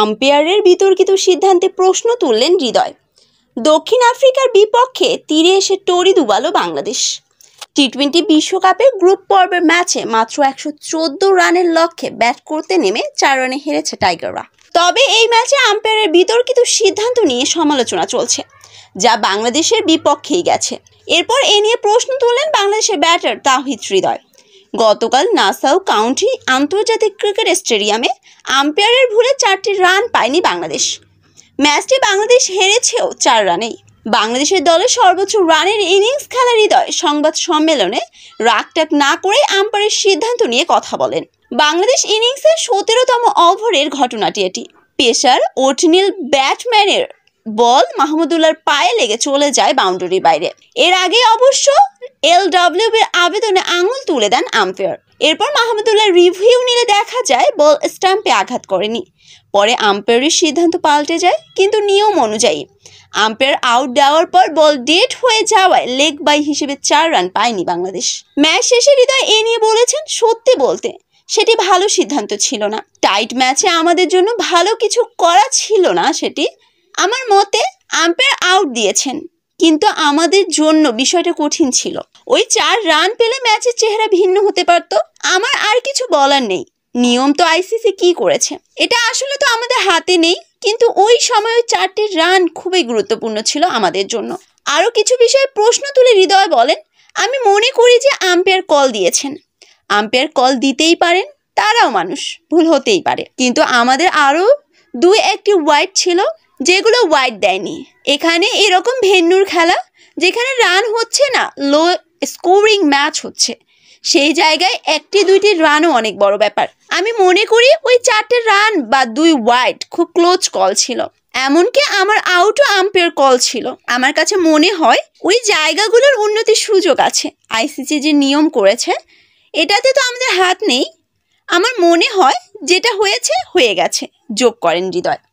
আম্পায়ারের বিতর্কিত সিদ্ধান্তে প্রশ্ন তুললেন হৃদয় দক্ষিণ আফ্রিকার বিপক্ষে তীরে এসে টরি ডুবালো বাংলাদেশ টি টোয়েন্টি বিশ্বকাপের গ্রুপ পর্বের ম্যাচে মাত্র একশো রানের লক্ষ্যে ব্যাট করতে নেমে চার রানে হেরেছে টাইগাররা তবে এই ম্যাচে আম্পায়ারের বিতর্কিত সিদ্ধান্ত নিয়ে সমালোচনা চলছে যা বাংলাদেশের বিপক্ষেই গেছে এরপর এ নিয়ে প্রশ্ন তুললেন বাংলাদেশের ব্যাটার তাহিদ হৃদয় গতকাল নাসাউ কাউন্টি আন্তর্জাতিক ক্রিকেট স্টেডিয়ামে আম্পায়ারের ভুলে চারটি রান পায়নি বাংলাদেশ ম্যাচটি বাংলাদেশ হেরেছেও চার রানেই বাংলাদেশের দলে সর্বোচ্চ রানের ইনিংস খেলার হৃদয় সংবাদ সম্মেলনে রাগটাক না করে আম্পায়ারের সিদ্ধান্ত নিয়ে কথা বলেন বাংলাদেশ ইনিংসের সতেরোতম ওভারের ঘটনাটি এটি পেশার ওটনিল ব্যাটম্যানের বল মাহমুদুল্লার পায়ে লেগে চলে যায় বাউন্ডারির বাইরে এর আগে অবশ্য এলডব্লিউবির আবেদনে আঙুল তুলে দেন আম্পায়ার এরপর মাহমুদুল্লাহ রিভিউ নিলে দেখা যায় বল স্ট্যাম্পে আঘাত করেনি পরে আম্পায়ারের সিদ্ধান্ত পাল্টে যায় কিন্তু নিয়ম অনুযায়ী আম্পায়ার আউট দেওয়ার পর বল ডেট হয়ে যাওয়ায় লেগ বাই হিসেবে চার রান পায়নি বাংলাদেশ ম্যাচ শেষে হৃদয় এ নিয়ে বলেছেন সত্যি বলতে সেটি ভালো সিদ্ধান্ত ছিল না টাইট ম্যাচে আমাদের জন্য ভালো কিছু করা ছিল না সেটি আমার মতে আম্পায়ার আউট দিয়েছেন কিন্তু আমাদের জন্য বিষয়টা কঠিন ছিল ওই চার রান পেলে ম্যাচের চেহারা ভিন্ন হতে পারত আমার আর কিছু বলার নেই নিয়ম তো আইসিসি কি করেছে এটা আসলে তো আমাদের হাতে নেই কিন্তু ওই সময় ওই চারটি রান খুবই গুরুত্বপূর্ণ ছিল আমাদের জন্য আরও কিছু বিষয়ে প্রশ্ন তুলে হৃদয় বলেন আমি মনে করি যে আম্পায়ার কল দিয়েছেন আম্পায়ার কল দিতেই পারেন তারাও মানুষ ভুল হতেই পারে কিন্তু আমাদের আরও দুই একটি ওয়াইড ছিল যেগুলো ওয়াইড দেয়নি এখানে এরকম ভেন্নুর খেলা যেখানে রান হচ্ছে না লো স্কোরিং ম্যাচ হচ্ছে সেই জায়গায় একটি দুইটি রানও অনেক বড় ব্যাপার আমি মনে করি ওই চারটে রান বা দুই ওয়াইড খুব ক্লোজ কল ছিল এমনকি আমার আউটও আম্পের কল ছিল আমার কাছে মনে হয় ওই জায়গাগুলোর উন্নতির সুযোগ আছে আইসিসি যে নিয়ম করেছে এটাতে তো আমাদের হাত নেই আমার মনে হয় যেটা হয়েছে হয়ে গেছে যোগ করেন হৃদয়